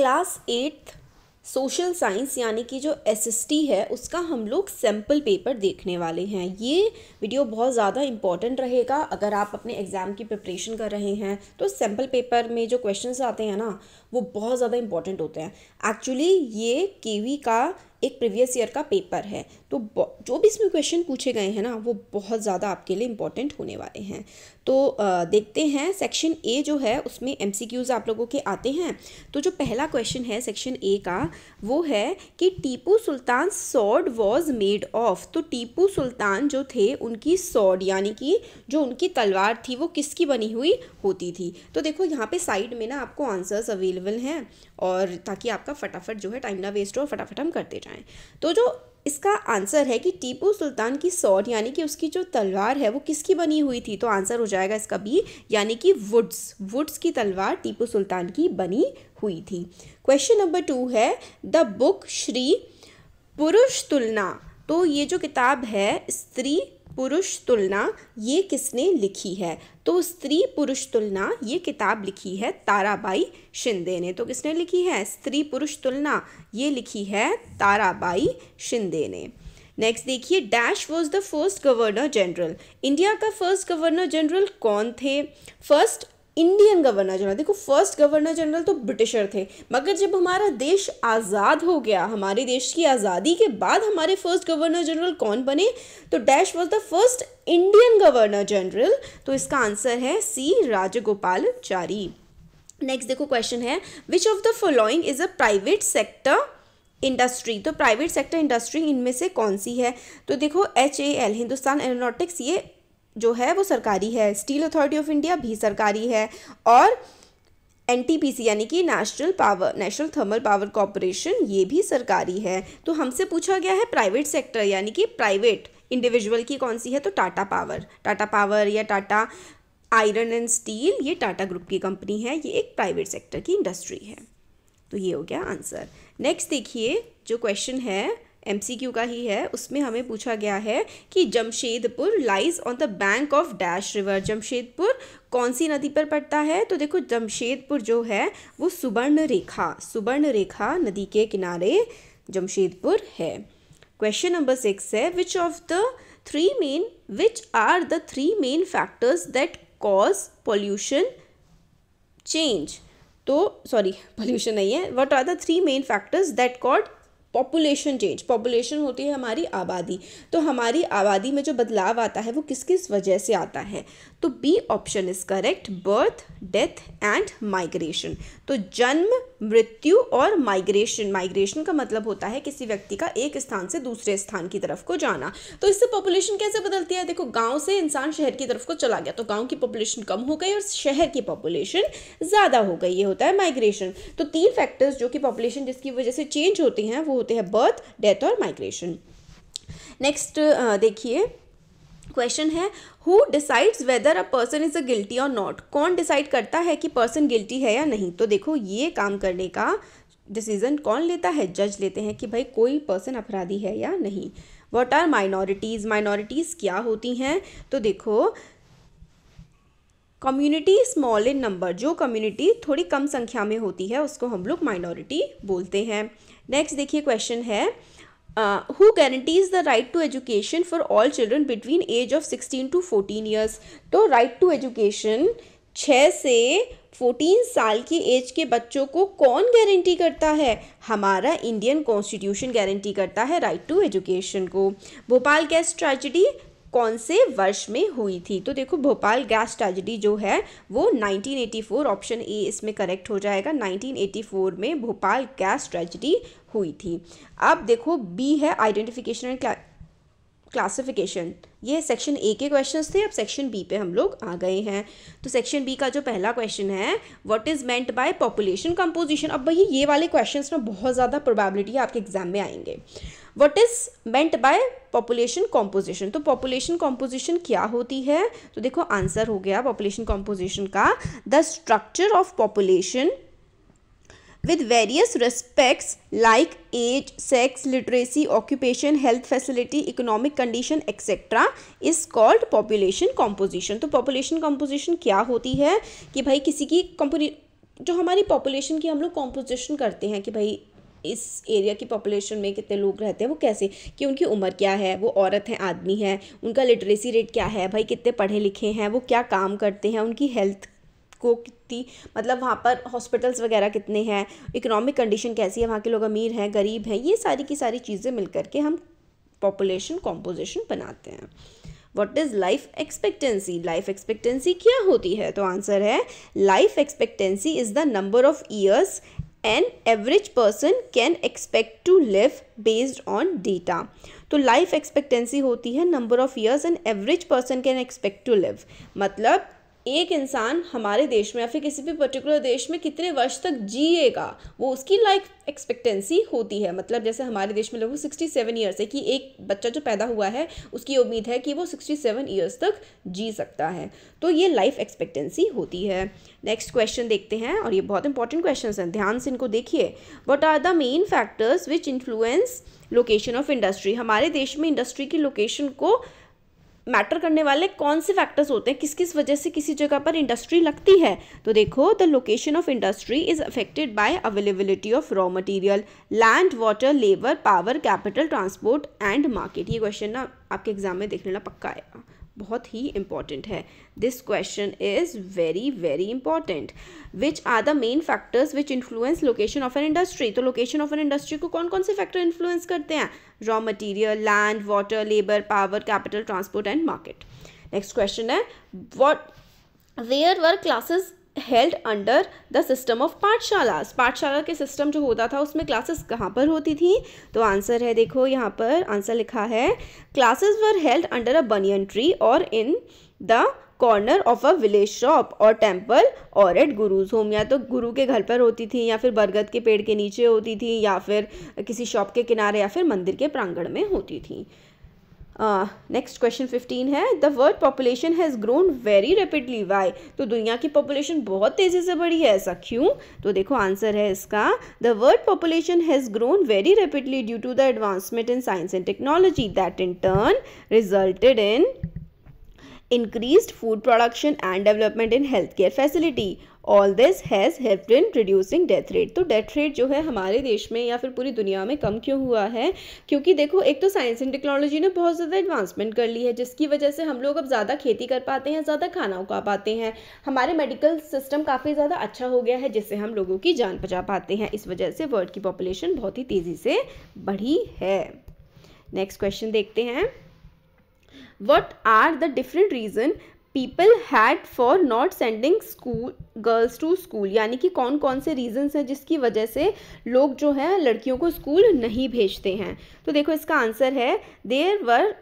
Class eighth social science यानी कि जो टी है उसका हम लोग सैम्पल पेपर देखने वाले हैं ये वीडियो बहुत ज़्यादा इंपॉर्टेंट रहेगा अगर आप अपने एग्ज़ाम की प्रिपरेशन कर रहे हैं तो सैम्पल पेपर में जो क्वेश्चंस आते हैं ना वो बहुत ज़्यादा इंपॉर्टेंट होते हैं एक्चुअली ये केवी का एक प्रीवियस ईयर का पेपर है तो जो भी इसमें क्वेश्चन पूछे गए हैं ना वो बहुत ज़्यादा आपके लिए इंपॉर्टेंट होने वाले हैं तो आ, देखते हैं सेक्शन ए जो है उसमें एम आप लोगों के आते हैं तो जो पहला क्वेश्चन है सेक्शन ए का वो है कि Tipu Sultan sword was made of तो टीपू सुल्तान जो थे उनकी सॉड यानी कि जो उनकी तलवार थी वो किसकी बनी हुई होती थी तो देखो यहाँ पे साइड में ना आपको आंसर्स अवेलेबल हैं और ताकि आपका फटाफट जो है टाइम ना वेस्ट हो फटाफट हम करते जाएँ तो जो इसका आंसर है कि टीपू सुल्तान की सॉट यानी कि उसकी जो तलवार है वो किसकी बनी हुई थी तो आंसर हो जाएगा इसका बी यानी कि वुड्स वुड्स की तलवार टीपू सुल्तान की बनी हुई थी क्वेश्चन नंबर टू है द बुक श्री पुरुष तुलना तो ये जो किताब है स्त्री पुरुष तुलना ये किसने लिखी है तो स्त्री पुरुष तुलना ये किताब लिखी है ताराबाई शिंदे ने तो किसने लिखी है स्त्री पुरुष तुलना ये लिखी है ताराबाई शिंदे ने नेक्स्ट देखिए dash was the first governor general India का फर्स्ट गवर्नर जनरल कौन थे फर्स्ट इंडियन गवर्नर जनरल देखो फर्स्ट गवर्नर जनरल तो ब्रिटिशर थे मगर जब हमारा देश आज़ाद हो गया हमारे देश की आज़ादी के बाद हमारे फर्स्ट गवर्नर जनरल कौन बने तो dash was the first Indian governor general तो इसका आंसर है सी राजगोपालचारी नेक्स्ट देखो क्वेश्चन है which of the following is a private sector industry तो प्राइवेट सेक्टर इंडस्ट्री इनमें से कौन सी है तो देखो H A L Hindustan Aeronautics ये जो है वो सरकारी है स्टील अथॉरिटी ऑफ इंडिया भी सरकारी है और एन यानी कि national power national thermal power corporation ये भी सरकारी है तो हमसे पूछा गया है प्राइवेट सेक्टर यानी कि प्राइवेट इंडिविजुअल की कौन सी है तो टाटा पावर टाटा पावर या टाटा आयरन एंड स्टील ये टाटा ग्रुप की कंपनी है ये एक प्राइवेट सेक्टर की इंडस्ट्री है तो ये हो गया आंसर नेक्स्ट देखिए जो क्वेश्चन है एमसीक्यू का ही है उसमें हमें पूछा गया है कि Jamshedpur lies on the bank of dash river Jamshedpur कौन सी नदी पर पड़ता है तो देखो जमशेदपुर जो है वो सुबर्ण रेखा सुबर्ण रेखा नदी के किनारे जमशेदपुर है क्वेश्चन नंबर सिक्स है which of the three main which are the three main factors that cause pollution change तो सॉरी पॉल्यूशन नहीं है what are the three main factors that cause population change population होती है हमारी आबादी तो हमारी आबादी में जो बदलाव आता है वो किस किस वजह से आता है तो B option is correct birth death and migration तो जन्म मृत्यु और माइग्रेशन माइग्रेशन का मतलब होता है किसी व्यक्ति का एक स्थान से दूसरे स्थान की तरफ को जाना तो इससे पॉपुलेशन कैसे बदलती है देखो गांव से इंसान शहर की तरफ को चला गया तो गांव की पॉपुलेशन कम हो गई और शहर की पॉपुलेशन ज़्यादा हो गई ये होता है माइग्रेशन तो तीन फैक्टर्स जो कि पॉपुलेशन जिसकी वजह से चेंज होती हैं वो होते हैं बर्थ डेथ और माइग्रेशन नेक्स्ट देखिए क्वेश्चन है who decides whether a person is a guilty और नॉट कौन डिसाइड करता है कि पर्सन गिल्टी है या नहीं तो देखो ये काम करने का डिसीजन कौन लेता है जज लेते हैं कि भाई कोई पर्सन अपराधी है या नहीं वॉट आर माइनॉरिटीज़ माइनॉरिटीज़ क्या होती हैं तो देखो कम्युनिटी स्मॉल इन नंबर जो कम्युनिटी थोड़ी कम संख्या में होती है उसको हम लोग माइनॉरिटी बोलते हैं नेक्स्ट देखिए क्वेश्चन है who guarantees the right to education for all children between age of sixteen to fourteen years तो राइट टू एजुकेशन छः से फोर्टीन साल की एज के बच्चों को कौन गारंटी करता है हमारा इंडियन कॉन्स्टिट्यूशन गारंटी करता है राइट टू एजुकेशन को भोपाल गैस ट्रेजिडी कौन से वर्ष में हुई थी तो देखो भोपाल गैस ट्रेजिडी जो है वो 1984 ऑप्शन ए इसमें करेक्ट हो जाएगा 1984 में भोपाल गैस ट्रेजिडी हुई थी अब देखो बी है आइडेंटिफिकेशन एंड क्लासिफिकेशन ये सेक्शन ए के क्वेश्चंस थे अब सेक्शन बी पे हम लोग आ गए हैं तो सेक्शन बी का जो पहला क्वेश्चन है what is meant by population composition अब भैया ये वाले क्वेश्चंस में बहुत ज़्यादा प्रोबेबिलिटी आपके एग्जाम में आएंगे what is meant by population composition तो पॉपुलेशन कॉम्पोजिशन क्या होती है तो देखो आंसर हो गया पॉपुलेशन कॉम्पोजिशन का the structure of population with various respects like age sex literacy occupation health facility economic condition etcetera is called population composition तो पॉपुलेशन कॉम्पोजिशन क्या होती है कि भाई किसी की कंपनी जो हमारी पॉपुलेशन की हम लोग कॉम्पोजिशन करते हैं कि भाई इस एरिया की पॉपुलेशन में कितने लोग रहते हैं वो कैसे कि उनकी उम्र क्या है वो औरत है आदमी है उनका लिटरेसी रेट क्या है भाई कितने पढ़े लिखे हैं वो क्या काम करते हैं उनकी हेल्थ को कितनी मतलब वहाँ पर हॉस्पिटल्स वगैरह कितने हैं इकोनॉमिक कंडीशन कैसी है वहाँ के लोग अमीर हैं गरीब हैं ये सारी की सारी चीज़ें मिल करके हम पॉपुलेशन कॉम्पोजिशन बनाते हैं what is life expectancy life expectancy क्या होती है तो आंसर है life expectancy is the number of years an average person can expect to live based on data तो लाइफ एक्सपेक्टेंसी होती है number of years an average person can expect to live मतलब एक इंसान हमारे देश में या फिर किसी भी पर्टिकुलर देश में कितने वर्ष तक जिएगा वो उसकी लाइफ एक्सपेक्टेंसी होती है मतलब जैसे हमारे देश में लोग सिक्सटी सेवन ईयर्स है कि एक बच्चा जो पैदा हुआ है उसकी उम्मीद है कि वो सिक्सटी सेवन ईयर्स तक जी सकता है तो ये लाइफ एक्सपेक्टेंसी होती है नेक्स्ट क्वेश्चन देखते हैं और ये बहुत इंपॉर्टेंट क्वेश्चन हैं ध्यान से इनको देखिए what are the main factors which influence location of industry हमारे देश में इंडस्ट्री की लोकेशन को मैटर करने वाले कौन से फैक्टर्स होते हैं किस किस वजह से किसी जगह पर इंडस्ट्री लगती है तो देखो the location of industry is affected by availability of raw material land water labour power capital transport and market ये क्वेश्चन ना आपके एग्जाम में देखने ला पक्का आएगा बहुत ही इम्पॉर्टेंट है this question is very very important which are the main factors which influence location of an industry तो लोकेशन ऑफ एन इंडस्ट्री को कौन कौन से फैक्टर इन्फ्लुएंस करते हैं raw material land water labour power capital transport and market next question है what where were classes held under the system of pathshala pathshala के system जो होता था उसमें क्लासेस कहाँ पर होती थी तो आंसर है देखो यहाँ पर आंसर लिखा है classes were held under a banyan tree or in the corner of a village shop or temple or at guru's home या तो गुरु के घर पर होती थी या फिर बरगद के पेड़ के नीचे होती थी या फिर किसी शॉप के किनारे या फिर मंदिर के प्रांगण में होती थी नेक्स्ट क्वेश्चन फिफ्टीन है the world population has grown very rapidly why तो दुनिया की पॉपुलेशन बहुत तेज़ी से बढ़ी है ऐसा क्यों तो देखो आंसर है इसका the world population has grown very rapidly due to the advancement in science and technology that in turn resulted in increase food production and development in health care facility all this has help in reducing death rate तो death rate जो है हमारे देश में या फिर पूरी दुनिया में कम क्यों हुआ है क्योंकि देखो एक तो साइंस एंड टेक्नोलॉजी ने बहुत ज़्यादा एडवांसमेंट कर ली है जिसकी वजह से हम लोग अब ज़्यादा खेती कर पाते हैं ज़्यादा खाना उगा पाते हैं हमारे मेडिकल सिस्टम काफ़ी ज़्यादा अच्छा हो गया है जिससे हम लोगों की जान बचा पाते हैं इस वजह से वर्ल्ड की पॉपुलेशन बहुत ही तेज़ी से बढ़ी है नेक्स्ट क्वेश्चन देखते हैं what are the different reason people had for not sending school girls to school यानी कि कौन कौन से रीज़न्स हैं जिसकी वजह से लोग जो हैं लड़कियों को स्कूल नहीं भेजते हैं तो देखो इसका आंसर है देर वर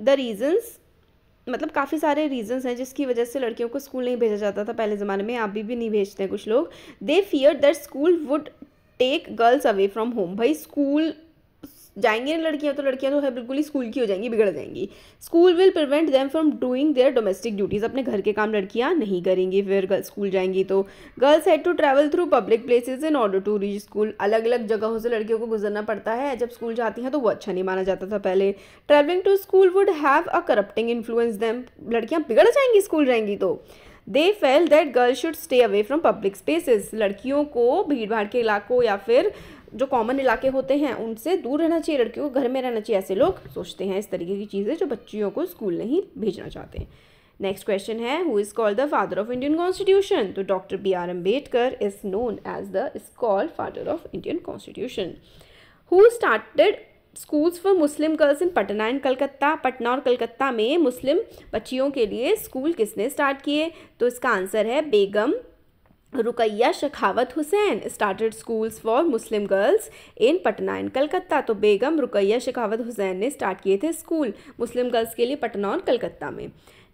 द रीज़न्स मतलब काफ़ी सारे रीजन्स हैं जिसकी वजह से लड़कियों को स्कूल नहीं भेजा जाता था पहले ज़माने में आप भी, भी नहीं भेजते हैं कुछ लोग they fear that school would take girls away from home भाई स्कूल जाएंगी ना लड़कियाँ तो लड़कियाँ तो है बिल्कुल ही स्कूल की हो जाएंगी बिगड़ जाएंगी school will prevent them from doing their domestic duties अपने घर के काम लड़कियाँ नहीं करेंगी फिर स्कूल जाएंगी तो girls had to travel through public places in order to reach school अलग अलग जगहों से लड़कियों को गुजरना पड़ता है जब स्कूल जाती हैं तो वो अच्छा नहीं माना जाता था पहले travelling to school would have a corrupting influence them लड़कियाँ बिगड़ जाएंगी स्कूल जाएंगी तो they felt that girl should stay away from public spaces लड़कियों को भीड़ भाड़ के इलाकों या फिर जो कॉमन इलाके होते हैं उनसे दूर रहना चाहिए लड़कियों को घर में रहना चाहिए ऐसे लोग सोचते हैं इस तरीके की चीज़ें जो बच्चियों को स्कूल नहीं भेजना चाहते नेक्स्ट क्वेश्चन है who is called the father of Indian constitution तो doctor B R Ambedkar is known as the is called father of Indian constitution who started schools for Muslim girls in Patna and Calcutta Patna और कलकत्ता में मुस्लिम बच्चियों के लिए school किसने start किए तो इसका आंसर है Begum Rokeya Sakhawat Hossain started schools for Muslim girls in Patna and Calcutta तो बेगम रुकैया शखावत हुसैन ने स्टार्ट किए थे स्कूल मुस्लिम गर्ल्स के लिए पटना और कलकत्ता में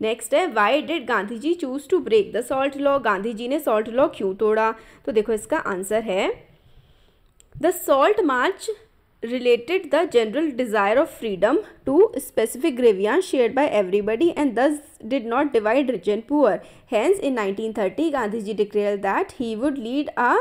नेक्स्ट है why did Gandhi ji choose to break the salt law Gandhi ji ने सॉल्ट लॉ क्यों तोड़ा तो देखो इसका आंसर है the salt march related the general desire of freedom to specific grievance shared by everybody and thus did not divide rich and poor. Hence, in 1930, gandhi ji declared that he would lead a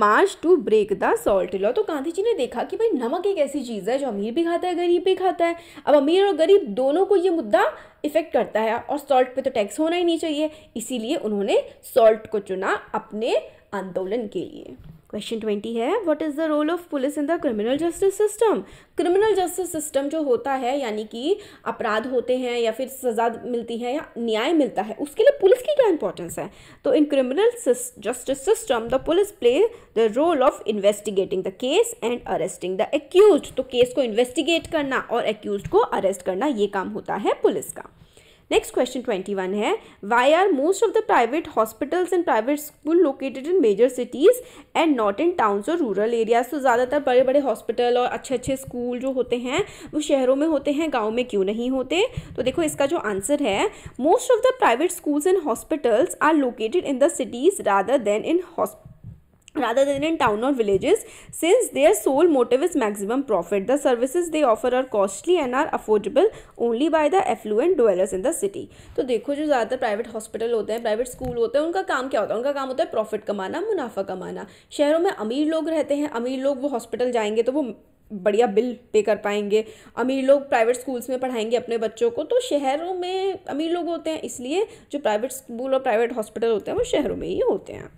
march to break the salt law तो गांधी जी ने देखा कि भाई नमक एक ऐसी चीज़ है जो अमीर भी खाता है गरीब भी खाता है अब अमीर और गरीब दोनों को ये मुद्दा इफ़ेक्ट करता है और सॉल्ट पे तो टैक्स होना ही नहीं चाहिए इसीलिए उन्होंने सॉल्ट को चुना अपने आंदोलन के लिए क्वेश्चन ट्वेंटी है what is the role of police in the criminal justice system criminal justice system जो होता है यानी कि अपराध होते हैं या फिर सज़ा मिलती है या न्याय मिलता है उसके लिए पुलिस की क्या इंपॉर्टेंस है तो in criminal justice system the police play the role of investigating the case and arresting the accused तो केस को इन्वेस्टिगेट करना और एक्यूज को अरेस्ट करना ये काम होता है पुलिस का नेक्स्ट क्वेश्चन ट्वेंटी वन है why are most of the private hospitals and private school located in major cities and not in towns or rural areas तो ज़्यादातर बड़े बड़े हॉस्पिटल और अच्छे अच्छे स्कूल जो होते हैं वो शहरों में होते हैं गाँव में क्यों नहीं होते तो देखो इसका जो आंसर है most of the private schools and hospitals are located in the cities rather than in hospital rather than in town or villages since their sole motive is maximum profit the services they offer are costly and are affordable only by the affluent dwellers in the city to dekho jo zyada private hospital hote hain private school hote hain unka kaam kya hota hai unka kaam hota hai profit kamana munafa kamana shaharon mein ameer log rehte hain ameer log wo hospital jayenge to wo बढ़िया bill pay कर पाएंगे अमीर लोग private schools में पढ़ाएंगे अपने बच्चों को तो शहरों में अमीर लोग होते हैं इसलिए जो प्राइवेट स्कूल और प्राइवेट हॉस्पिटल होते हैं वो शहरों में ही होते हैं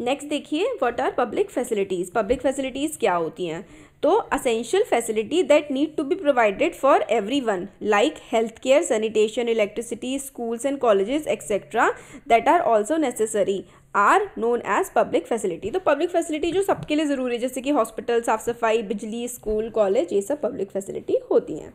नेक्स्ट देखिए what are public facilities public facilities क्या होती हैं तो essential facility that need to be provided for every one like health care sanitation electricity schools and colleges etcetera that are also necessary are known as public facility तो public facility जो सबके लिए ज़रूरी है जैसे कि हॉस्पिटल साफ़ सफाई बिजली स्कूल कॉलेज ये सब पब्लिक फैसिलिटी होती हैं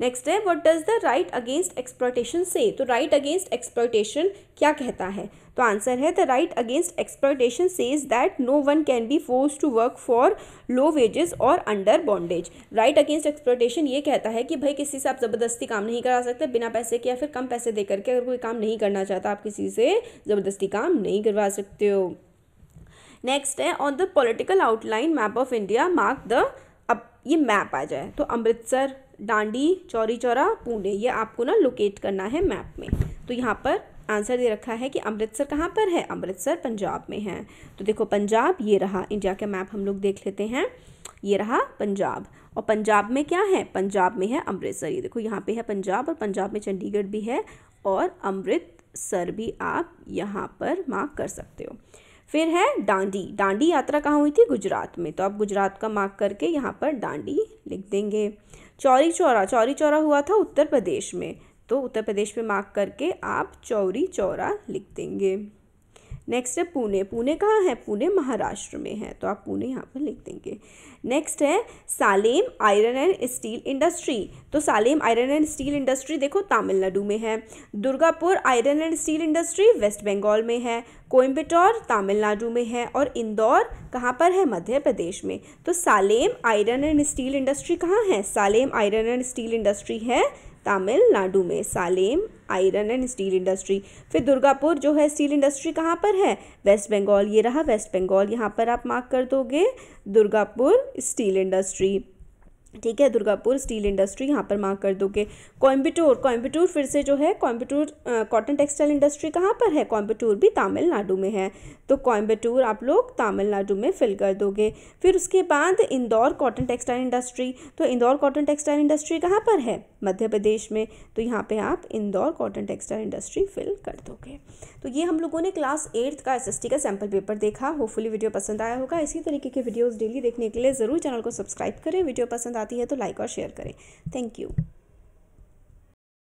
नेक्स्ट है what does the right against exploitation से तो राइट अगेंस्ट एक्सप्लॉयटेशन क्या कहता है तो आंसर है the right against exploitation says that no one can be force to work for low wages or under bondage right against exploitation ये कहता है कि भाई किसी से आप ज़बरदस्ती काम नहीं करा सकते बिना पैसे के या फिर कम पैसे दे करके अगर कोई काम नहीं करना चाहता आप किसी से ज़बरदस्ती काम नहीं करवा सकते हो नेक्स्ट है on the political outline map of India mark the अब ये मैप आ जाए तो अमृतसर डांडी चौरी चौरा पुणे ये आपको ना लोकेट करना है मैप में तो यहाँ पर आंसर दे रखा है कि अमृतसर कहाँ पर है अमृतसर पंजाब में है तो देखो पंजाब ये रहा इंडिया का मैप हम लोग देख लेते हैं ये रहा पंजाब और पंजाब में क्या है पंजाब में है अमृतसर ये देखो यहाँ पे है पंजाब और पंजाब में चंडीगढ़ भी है और अमृतसर भी आप यहाँ पर मार्क कर सकते हो फिर है डांडी डांडी यात्रा कहाँ हुई थी गुजरात में तो आप गुजरात का मार्क करके यहाँ पर डांडी लिख देंगे चौरी चौरा चौरी चौरा हुआ था उत्तर प्रदेश में तो उत्तर प्रदेश में मार्क करके आप चौरी चौरा लिख देंगे नेक्स्ट है पुणे पुणे कहाँ है पुणे महाराष्ट्र में है तो आप पुणे यहाँ पर लिख देंगे नेक्स्ट है Salem iron and steel industry तो Salem iron and steel industry देखो तमिलनाडु में है Durgapur iron and steel industry West Bengal में है कोयम्बटोर तमिलनाडु में है और इंदौर कहाँ पर है मध्य प्रदेश में तो Salem iron and steel industry कहाँ है Salem iron and steel industry है तमिलनाडु में Salem iron and steel industry फिर दुर्गापुर जो है स्टील इंडस्ट्री कहाँ पर है वेस्ट बंगाल ये रहा वेस्ट बंगाल यहाँ पर आप मार्क कर दोगे दुर्गापुर स्टील इंडस्ट्री ठीक है दुर्गापुर स्टील इंडस्ट्री यहाँ पर मार्क कर दोगे कोयम्बटूर कोयम्बटूर फिर से जो है कोयम्बटूर कॉटन टेक्सटाइल इंडस्ट्री कहाँ पर है कोयम्बटूर भी तमिलनाडु में है तो कोयम्बटूर आप लोग तमिलनाडु में फिल कर दोगे फिर उसके बाद इंदौर कॉटन टेक्सटाइल इंडस्ट्री तो इंदौर कॉटन टेक्सटाइल इंडस्ट्री कहाँ पर है मध्य प्रदेश में तो यहाँ पर आप Indore cotton textile industry fill कर दोगे तो ये हम लोगों ने क्लास एट्थ का एस का सैम्पल पेपर देखा होपफुली वीडियो पसंद आया होगा इसी तरीके के वीडियोज़ डेली देखने के लिए ज़रूर चैनल को सब्सक्राइब करें वीडियो पसंद आती है तो लाइक और शेयर करें थैंक यू